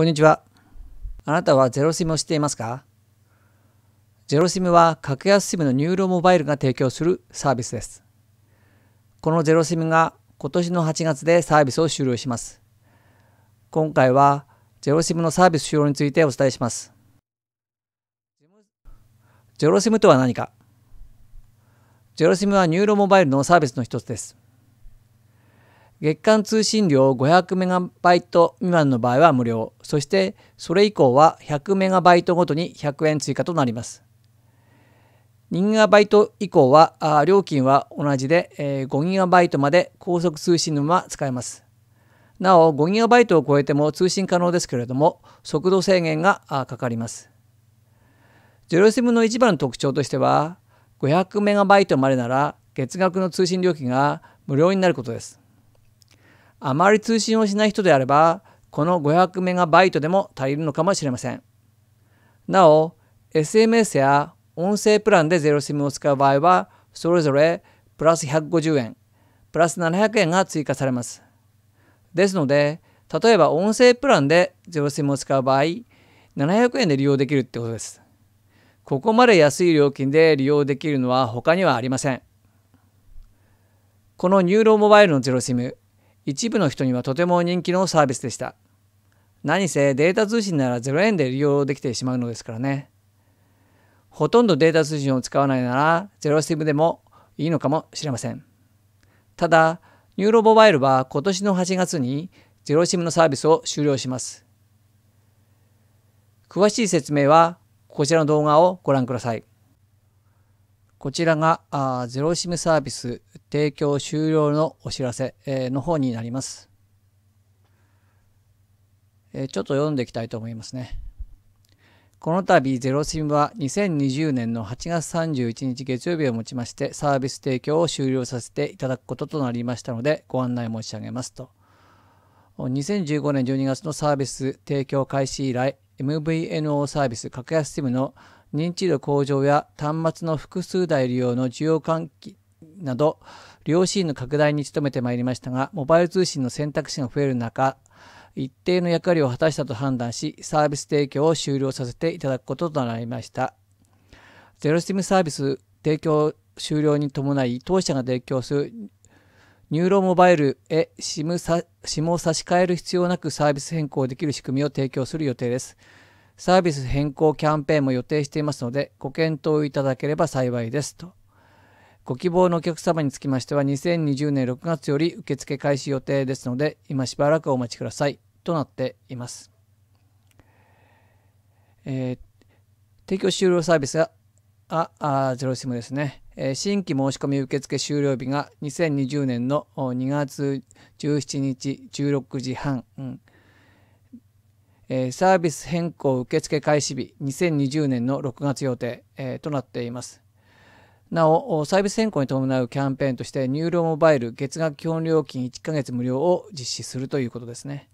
こんにちは。あなたはゼロ SIM を知っていますかゼロ SIM は格安 SIM のニューロモバイルが提供するサービスです。このゼロ SIM が今年の8月でサービスを終了します。今回はゼロ SIM のサービス終了についてお伝えします。ゼロ SIM とは何かゼロ SIM はニューロモバイルのサービスの一つです。月間通信量5 0 0イト未満の場合は無料、そしてそれ以降は1 0 0イトごとに100円追加となります。2イト以降はあ料金は同じで、えガバイトまで高速通信のまま使えます。なお5イトを超えても通信可能ですけれども速度制限がかかります。ジェロシムの一番の特徴としては5 0 0イトまでなら月額の通信料金が無料になることです。あまり通信をしない人であれば、この500メガバイトでも足りるのかもしれません。なお、SMS や音声プランでゼロ SIM を使う場合は、それぞれプラス150円、プラス700円が追加されます。ですので、例えば音声プランでゼロ SIM を使う場合、700円で利用できるってことです。ここまで安い料金で利用できるのは他にはありません。このニューローモバイルのゼロ SIM、一部の人にはとても人気のサービスでした。何せデータ通信なら0円で利用できてしまうのですからね。ほとんどデータ通信を使わないならゼロ SIM でもいいのかもしれません。ただ、ニューロモバイルは今年の8月にゼロシムのサービスを終了します。詳しい説明はこちらの動画をご覧ください。こちらがあゼロ SIM サービス提供終了のお知らせ、えー、の方になります、えー、ちょっと読んでいきたいと思いますね。この度、ゼロ SIM は2020年の8月31日月曜日をもちましてサービス提供を終了させていただくこととなりましたのでご案内申し上げますと。2015年12月のサービス提供開始以来、MVNO サービス格安 SIM の認知度向上や端末の複数台利用の需要喚起など両シーンの拡大に努めてまいりましたがモバイル通信の選択肢が増える中一定の役割を果たしたと判断しサービス提供を終了させていただくこととなりましたゼロシティムサービス提供終了に伴い当社が提供するニューロモバイルへ SIM を差し替える必要なくサービス変更できる仕組みを提供する予定です。サービス変更キャンペーンも予定していますので、ご検討いただければ幸いですと。ご希望のお客様につきましては、2020年6月より受付開始予定ですので、今しばらくお待ちくださいとなっています。えー、提供終了サービスが、あ、あゼロシムですね。えー、新規申し込み受付終了日が2020年の2月17日16時半、うん、えサービス変更受付開始日2020年の6月予定、となっています。なお、サービス変更に伴うキャンペーンとして、ニュ入料モバイル月額基本料金1ヶ月無料を実施するということですね。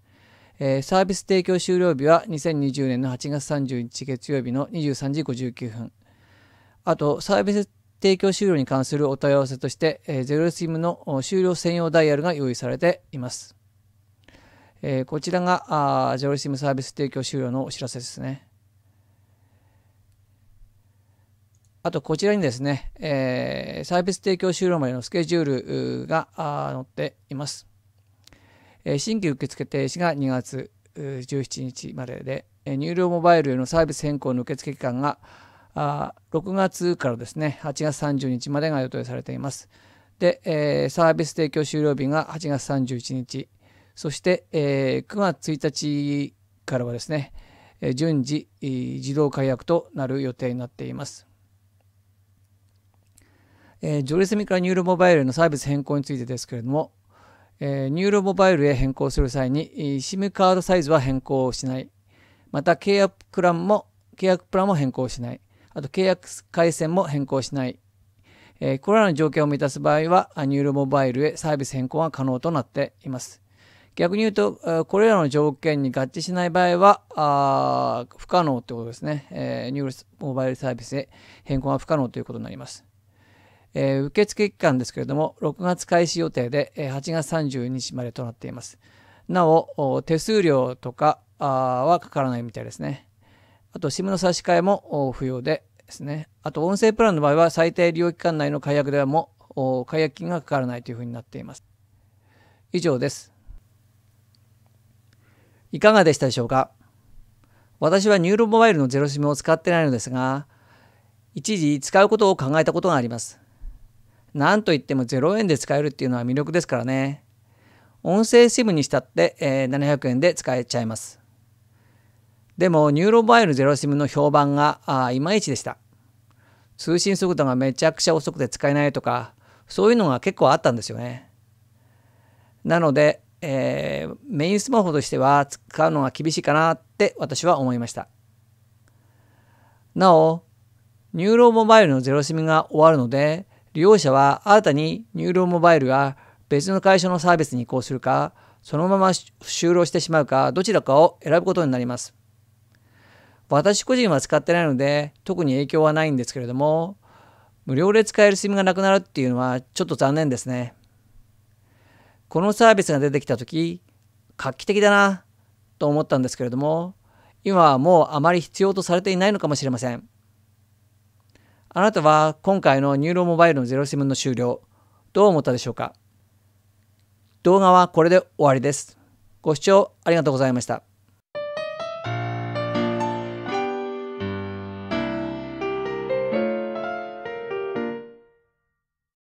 えサービス提供終了日は2020年の8月31日月曜日の23時59分。あと、サービス提供終了に関するお問い合わせとして、えゼロ SIM の終了専用ダイヤルが用意されています。えー、こちらがあジョリシムサービス提供終了のお知らせですね。あと、こちらにですね、えー、サービス提供終了までのスケジュールが載っています。えー、新規受付停止が2月17日までで、えー、入料モバイルへのサービス変更の受付期間があ6月からですね、8月30日までが予定されています。で、えー、サービス提供終了日が8月31日、そして、えー、9月1日からはですね、順次、自動解約となる予定になっています。えー、ジョリスミからニューロモバイルへのサービス変更についてですけれども、えー、ニューロモバイルへ変更する際に、SIM カードサイズは変更しない。また契約プランも、契約プランも変更しない。あと契約回線も変更しない。えー、これらの条件を満たす場合は、ニューロモバイルへサービス変更が可能となっています。逆に言うと、これらの条件に合致しない場合は、あ不可能ということですね、えニューモバイルサービスへ変更が不可能ということになります。え受付期間ですけれども、6月開始予定で8月30日までとなっています。なお、手数料とかはかからないみたいですね。あと、SIM の差し替えも不要でですね。あと、音声プランの場合は最低利用期間内の解約ではも解約金がかからないというふうになっています。以上です。いかがでしたでしょうか私はニューロモバイルのゼロシムを使ってないのですが、一時使うことを考えたことがあります。なんといっても0円で使えるっていうのは魅力ですからね。音声シムにしたって、えー、700円で使えちゃいます。でも、ニューロバイルゼロシムの評判があいまいちでした。通信速度がめちゃくちゃ遅くて使えないとか、そういうのが結構あったんですよね。なので、えー、メインスマホとしては使うのが厳しいかなって私は思いました。なお、ニューローモバイルのゼロシムが終わるので、利用者は新たにニューローモバイルが別の会社のサービスに移行するか、そのまま就労してしまうか、どちらかを選ぶことになります。私個人は使ってないので、特に影響はないんですけれども、無料で使える SIM がなくなるっていうのはちょっと残念ですね。このサービスが出てきた時画期的だなと思ったんですけれども今はもうあまり必要とされていないのかもしれませんあなたは今回のニューロモバイルのゼロセブンの終了どう思ったでしょうか動画はこれで終わりですご視聴ありがとうございました